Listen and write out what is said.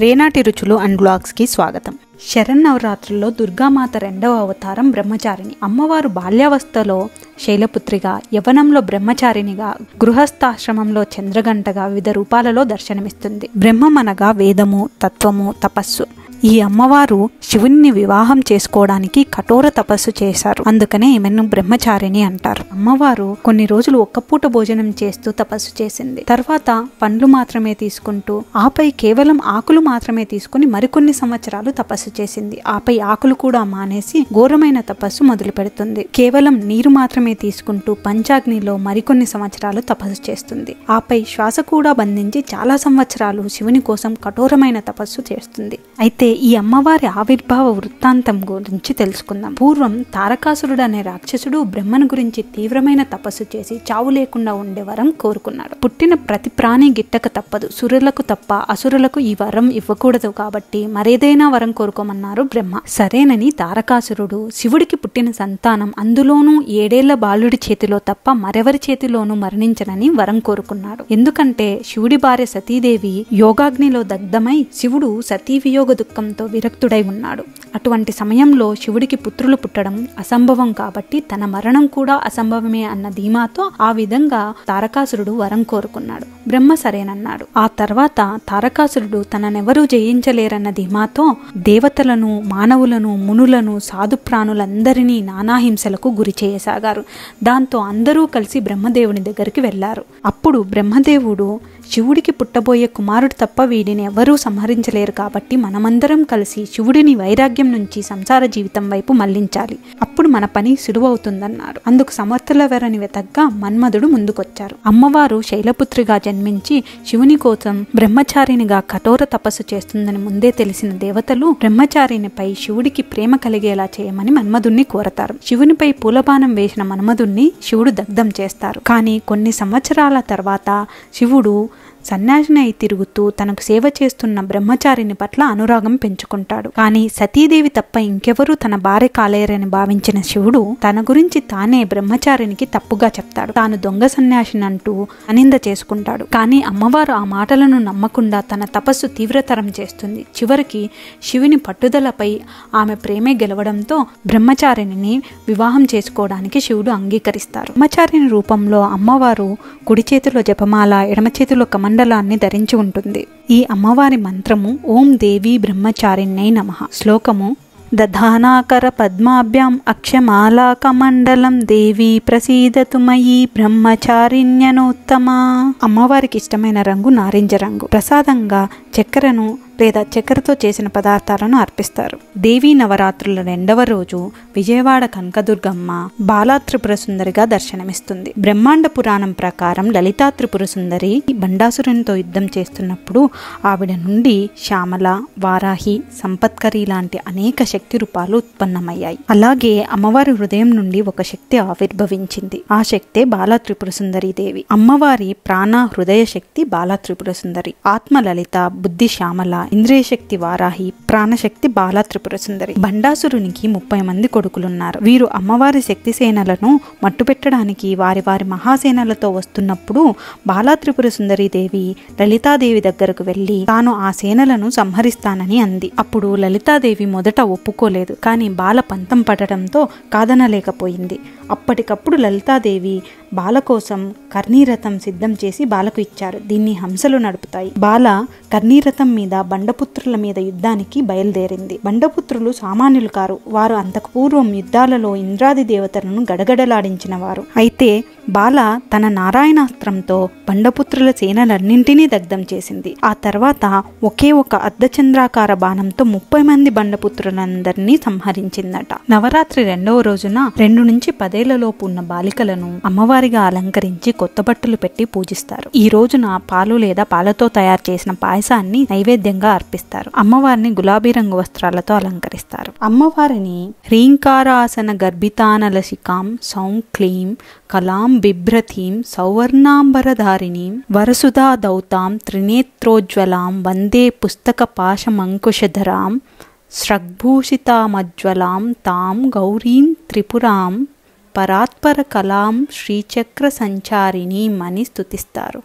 రేనాటి రుచులు అండ్ బ్లాగ్స్కి స్వాగతం శరన్నవరాత్రుల్లో దుర్గామాత రెండవ అవతారం బ్రహ్మచారిణి అమ్మవారు బాల్యావస్థలో శైలపుత్రిగా యవనంలో బ్రహ్మచారినిగా గృహస్థాశ్రమంలో చంద్రగంటగా వివిధ రూపాలలో దర్శనమిస్తుంది బ్రహ్మమనగా వేదము తత్వము తపస్సు ఈ అమ్మవారు శివుణ్ణి వివాహం చేసుకోవడానికి కఠోర తపస్సు చేశారు అందుకనే ఈమెను బ్రహ్మచారిణి అంటారు అమ్మవారు కొన్ని రోజులు ఒక్క పూట భోజనం చేస్తూ తపస్సు చేసింది తర్వాత పండ్లు మాత్రమే తీసుకుంటూ ఆపై కేవలం ఆకులు మాత్రమే తీసుకుని మరికొన్ని సంవత్సరాలు తపస్సు చేసింది ఆపై ఆకులు కూడా మానేసి ఘోరమైన తపస్సు మొదలు పెడుతుంది కేవలం నీరు మాత్రమే తీసుకుంటూ పంచాగ్నిలో మరికొన్ని సంవత్సరాలు తపస్సు చేస్తుంది ఆపై శ్వాస కూడా బంధించి చాలా సంవత్సరాలు శివుని కోసం కఠోరమైన తపస్సు చేస్తుంది అయితే ఈ అమ్మవారి ఆవిర్భావ వృత్తాంతం గురించి తెలుసుకుందాం పూర్వం తారకాసురుడు అనే రాక్షసుడు బ్రహ్మను గురించి తీవ్రమైన తపస్సు చేసి చావు లేకుండా ఉండే వరం కోరుకున్నాడు పుట్టిన ప్రతి ప్రాణి గిట్టక తప్పదు సురులకు తప్ప అసురులకు ఈ వరం ఇవ్వకూడదు కాబట్టి మరేదైనా వరం కోరుకోమన్నారు బ్రహ్మ సరేనని తారకాసురుడు శివుడికి పుట్టిన సంతానం అందులోనూ ఏడేళ్ల బాలుడి చేతిలో తప్ప మరెవరి చేతిలోనూ మరణించనని వరం కోరుకున్నాడు ఎందుకంటే శివుడి భార్య సతీదేవి యోగాగ్నిలో దగ్ధమై శివుడు సతీవియోగ దుఃఖం సంతానశోకంతో విరక్తుడై ఉన్నాడు అటువంటి సమయంలో శివుడికి పుత్రులు పుట్టడం అసంభవం కాబట్టి తన మరణం కూడా అసంభవమే అన్న ధీమాతో ఆ విధంగా తారకాసురుడు వరం కోరుకున్నాడు బ్రహ్మ సరేనన్నాడు ఆ తర్వాత తారకాసురుడు తననెవరూ జయించలేరన్న ధీమాతో దేవతలను మానవులను మునులను సాధు ప్రాణులందరినీ నానాహింసలకు గురి చేయసాగారు దాంతో అందరూ కలిసి బ్రహ్మదేవుని దగ్గరికి వెళ్లారు అప్పుడు బ్రహ్మదేవుడు శివుడికి పుట్టబోయే కుమారుడు తప్ప వీడిని ఎవరూ సంహరించలేరు కాబట్టి మనమందరం కలిసి శివుడిని వైరాగ్యం నుంచి సంసార జీవితం వైపు మళ్లించాలి అప్పుడు మన పని సులువవుతుందన్నారు అందుకు సమర్థులెవరని వెతగ్గా మన్మధుడు ముందుకొచ్చారు అమ్మవారు శైలపుత్రిగా జన్మించి శివుని కోసం బ్రహ్మచారినిగా కఠోర తపస్సు చేస్తుందని ముందే తెలిసిన దేవతలు బ్రహ్మచారినిపై శివుడికి ప్రేమ కలిగేలా చేయమని మన్మధుణ్ణి కోరతారు శివునిపై పూలపానం వేసిన మన్మధుణ్ణి శివుడు దగ్ధం చేస్తారు కానీ కొన్ని సంవత్సరాల తర్వాత శివుడు సన్యాసినై తిరుగుతూ తనకు సేవ చేస్తున్న బ్రహ్మచారిని పట్ల అనురాగం పెంచుకుంటాడు కానీ సతీదేవి తప్ప ఇంకెవరూ తన భార్య కాలేరని భావించిన శివుడు తన గురించి తానే బ్రహ్మచారినికి తప్పుగా చెప్తాడు తాను దొంగ సన్యాసిని అంటూ అనింద చేసుకుంటాడు కానీ అమ్మవారు ఆ మాటలను నమ్మకుండా తన తపస్సు తీవ్రతరం చేస్తుంది చివరికి శివుని పట్టుదలపై ఆమె ప్రేమే గెలవడంతో బ్రహ్మచారిని వివాహం చేసుకోవడానికి శివుడు అంగీకరిస్తారు బ్రహ్మచారిని రూపంలో అమ్మవారు కుడి చేతిలో జపమాల ఎడమ చేతిలో కమ కమండలాన్ని ధరించి ఉంటుంది ఈ అమ్మవారి మంత్రము ఓం దేవి బ్రహ్మచారిణ్యై నమ శ్లోకము దధానాకర పద్మాభ్యాం అక్షమాలా కమండలం దేవి ప్రసీదతుమయి మయి బ్రహ్మచారిణ్యనోత్తమా అమ్మవారికి ఇష్టమైన రంగు నారింజ రంగు ప్రసాదంగా చక్కెరను లేదా చక్కెరతో చేసిన పదార్థాలను అర్పిస్తారు దేవీ నవరాత్రుల రెండవ రోజు విజయవాడ కనకదుర్గమ్మ బాలా త్రిపుర సుందరిగా దర్శనమిస్తుంది బ్రహ్మాండ పురాణం ప్రకారం లలితా త్రిపుర సుందరి బండాసురునితో యుద్ధం చేస్తున్నప్పుడు ఆవిడ నుండి శ్యామల వారాహి సంపత్కరి లాంటి అనేక శక్తి రూపాలు ఉత్పన్నమయ్యాయి అలాగే అమ్మవారి హృదయం నుండి ఒక శక్తి ఆవిర్భవించింది ఆ శక్తే బాలా త్రిపుర సుందరి దేవి అమ్మవారి ప్రాణ హృదయ శక్తి బాలాత్రిపుర సుందరి ఆత్మ లలిత బుద్ధి శ్యామల ఇంద్రియశక్తి వారాహి ప్రాణశక్తి బాల త్రిపుర సుందరి బండాసురునికి ముప్పై మంది కొడుకులున్నారు వీరు అమ్మవారి శక్తి సేనలను మట్టుపెట్టడానికి వారి వారి మహాసేనలతో వస్తున్నప్పుడు బాలా త్రిపుర దేవి లలితాదేవి దగ్గరకు వెళ్ళి తాను ఆ సేనలను సంహరిస్తానని అంది అప్పుడు లలితాదేవి మొదట ఒప్పుకోలేదు కానీ బాల పంతం పడటంతో కాదనలేకపోయింది అప్పటికప్పుడు లలితాదేవి బాల కోసం కర్ణీరథం సిద్ధం చేసి బాలకు ఇచ్చారు దీన్ని హంసలు నడుపుతాయి బాల కర్ణీరథం మీద బండపుత్రుల మీద యుద్ధానికి బయలుదేరింది బండపుత్రులు సామాన్యులు కారు వారు అంతకు పూర్వం యుద్ధాలలో ఇంద్రాది దేవతలను గడగడలాడించిన వారు అయితే బాల తన నారాయణాస్త్రంతో బండపుత్రుల సేనలన్నింటినీ దగ్ధం చేసింది ఆ తర్వాత ఒకే ఒక అర్ధచంద్రాకార బాణంతో ముప్పై మంది బండపుత్రులందరినీ సంహరించిందట నవరాత్రి రెండవ రోజున రెండు నుంచి పదేళ్లలోపు ఉన్న బాలికలను అమ్మవారిగా అలంకరించి కొత్త బట్టలు పెట్టి పూజిస్తారు ఈ రోజున పాలు లేదా పాలతో తయారు చేసిన పాయసాన్ని నైవేద్యంగా అర్పిస్తారు అమ్మవారిని గులాబీ రంగు వస్త్రాలతో అలంకరిస్తారు అమ్మవారిని హ్రీంకారాసన గర్భితానలసికాం సౌం క్లీం కలాం బిభ్రతీం సౌవర్ణాంబరధారిణీం వరసుధా దౌతాం త్రినేత్రోజ్వలాం వందే పుస్తక పాశమంకుశధరాం స్రగ్భూషితామజ్వలాం తాం గౌరీం త్రిపురాం పరాత్పర కలాం శ్రీచక్ర సంచారిణి అని స్థుతిస్తారు